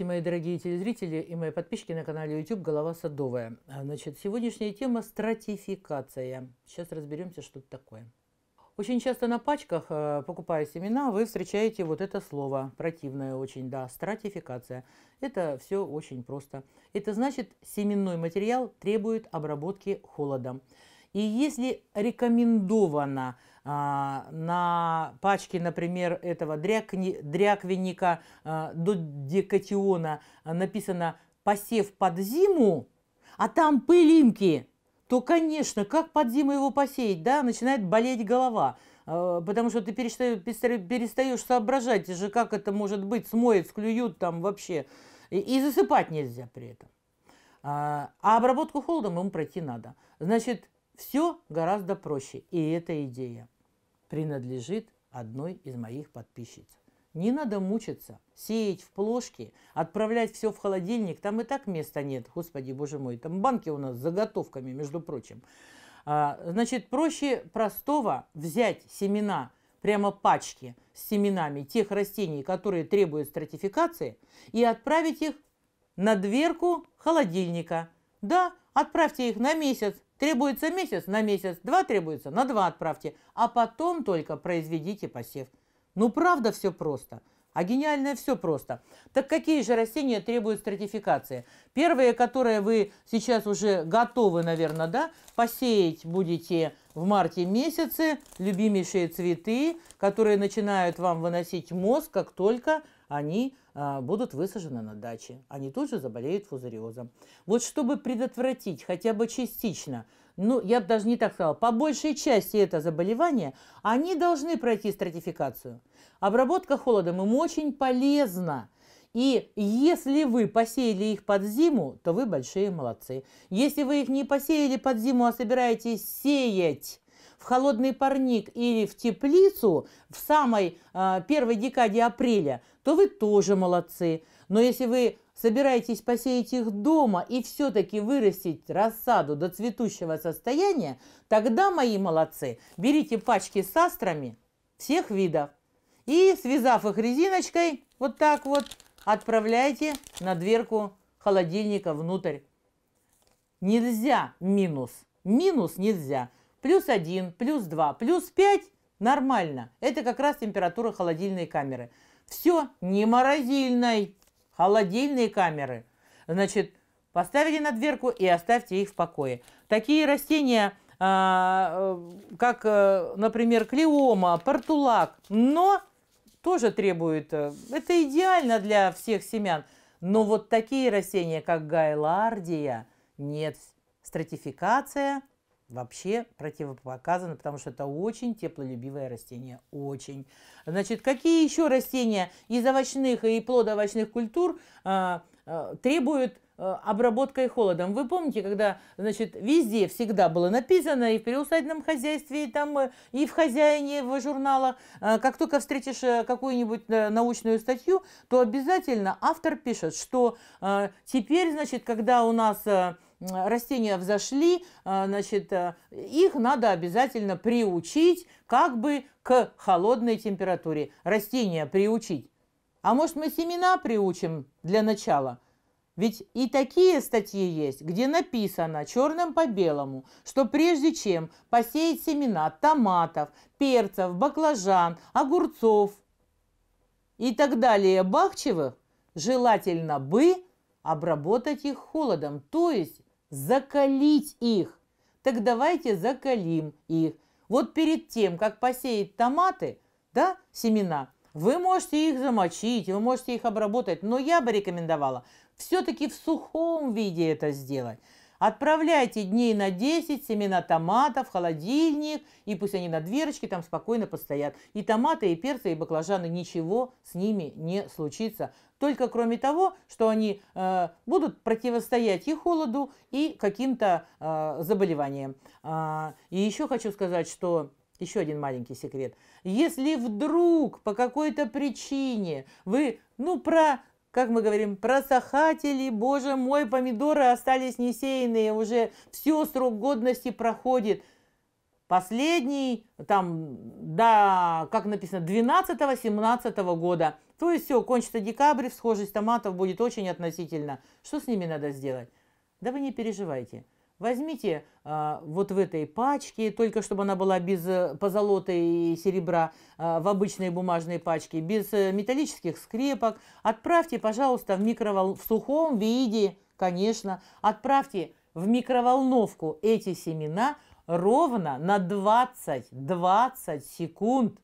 Здравствуйте, мои дорогие телезрители и мои подписчики на канале YouTube «Голова садовая». А, значит, сегодняшняя тема – стратификация. Сейчас разберемся, что это такое. Очень часто на пачках, а, покупая семена, вы встречаете вот это слово, противное очень, да, стратификация. Это все очень просто. Это значит, семенной материал требует обработки холодом. И если рекомендовано а, на пачке, например, этого дрякни, дряквенника а, до декатиона а, написано «посев под зиму», а там пылинки, то, конечно, как под зиму его посеять, да, начинает болеть голова а, потому что ты перестаешь, соображать же, как это может быть, смоет, склюют там вообще. И, и засыпать нельзя при этом. А, а обработку холодом ему пройти надо. Значит, все гораздо проще, и эта идея принадлежит одной из моих подписчиц. Не надо мучиться, сеять в плошки, отправлять все в холодильник, там и так места нет, господи, боже мой, там банки у нас с заготовками, между прочим. А, значит, проще простого взять семена, прямо пачки с семенами тех растений, которые требуют стратификации, и отправить их на дверку холодильника – да, отправьте их на месяц. Требуется месяц на месяц, два требуется, на два отправьте. А потом только произведите посев. Ну, правда все просто. А гениальное все просто. Так какие же растения требуют стратификации? Первые, которые вы сейчас уже готовы, наверное, да, посеять будете в марте месяце, любимейшие цветы, которые начинают вам выносить мозг, как только они а, будут высажены на даче. Они тут же заболеют фузариозом. Вот чтобы предотвратить хотя бы частично, ну, я бы даже не так сказала, по большей части это заболевание, они должны пройти стратификацию. Обработка холодом им очень полезна. И если вы посеяли их под зиму, то вы большие молодцы. Если вы их не посеяли под зиму, а собираетесь сеять в холодный парник или в теплицу в самой а, первой декаде апреля, то вы тоже молодцы. Но если вы собираетесь посеять их дома и все-таки вырастить рассаду до цветущего состояния, тогда, мои молодцы, берите пачки с астрами всех видов и, связав их резиночкой, вот так вот, отправляйте на дверку холодильника внутрь. Нельзя минус. Минус нельзя плюс 1, плюс 2, плюс 5 нормально. Это как раз температура холодильной камеры. Все, не морозильной, холодильные камеры. Значит, поставили на дверку и оставьте их в покое. Такие растения, а, э, как, э, например, клеома, портулак, но тоже требуют, э, это идеально для всех семян, но вот такие растения, как гайлардия, нет, стратификация – вообще противопоказано, потому что это очень теплолюбивое растение, очень. Значит, какие еще растения из овощных и плодоовощных культур э, э, требуют а, обработкой холодом? Вы помните, когда, значит, везде всегда было написано и в переусадебном хозяйстве, и там, э, и в хозяине, в журналах, как только встретишь э, какую-нибудь э, научную статью, то обязательно автор пишет, что теперь, значит, когда у нас растения взошли, э, значит, э, их надо обязательно приучить как бы к холодной температуре. Растения приучить. А может мы семена приучим для начала? Ведь и такие статьи есть, где написано черным по белому, что прежде чем посеять семена томатов, перцев, баклажан, огурцов и так далее бахчевых, желательно бы обработать их холодом, то есть закалить их. Так давайте закалим их. Вот перед тем, как посеять томаты, да, семена, вы можете их замочить, вы можете их обработать, но я бы рекомендовала все-таки в сухом виде это сделать. Отправляйте дней на 10 семена томата в холодильник, и пусть они на дверочке там спокойно постоят. И томаты, и перцы, и баклажаны, ничего с ними не случится. Только кроме того, что они э, будут противостоять и холоду, и каким-то э, заболеваниям. А, и еще хочу сказать, что еще один маленький секрет. Если вдруг по какой-то причине вы, ну, про как мы говорим, просохатели, боже мой, помидоры остались несеянные, уже все срок годности проходит. Последний, там, да, как написано, 12-17 года. То есть все, кончится декабрь, схожесть томатов будет очень относительно. Что с ними надо сделать? Да вы не переживайте. Возьмите а, вот в этой пачке, только чтобы она была без э, позолота и серебра, а, в обычной бумажной пачке, без э, металлических скрепок. Отправьте, пожалуйста, в микровол... в сухом виде, конечно, отправьте в микроволновку эти семена ровно на 20-20 секунд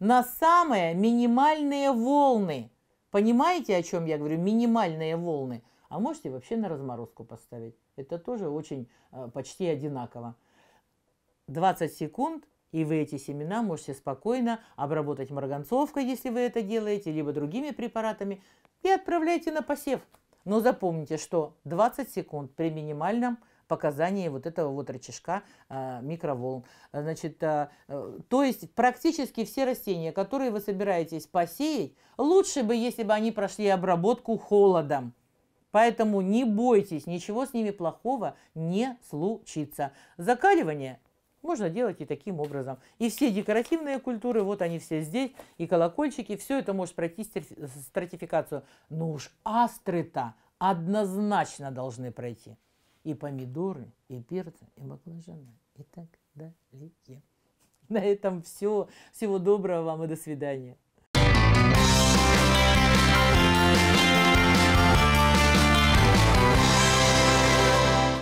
на самые минимальные волны. Понимаете, о чем я говорю? Минимальные волны – а можете вообще на разморозку поставить. Это тоже очень э, почти одинаково. 20 секунд, и вы эти семена можете спокойно обработать марганцовкой, если вы это делаете, либо другими препаратами, и отправляйте на посев. Но запомните, что 20 секунд при минимальном показании вот этого вот рычажка э, микроволн. Значит, э, э, то есть практически все растения, которые вы собираетесь посеять, лучше бы, если бы они прошли обработку холодом. Поэтому не бойтесь, ничего с ними плохого не случится. Закаливание можно делать и таким образом. И все декоративные культуры, вот они все здесь, и колокольчики, все это может пройти стратификацию. Но уж астры-то однозначно должны пройти. И помидоры, и перцы, и баклажаны, и так далее. На этом все. Всего доброго вам и до свидания.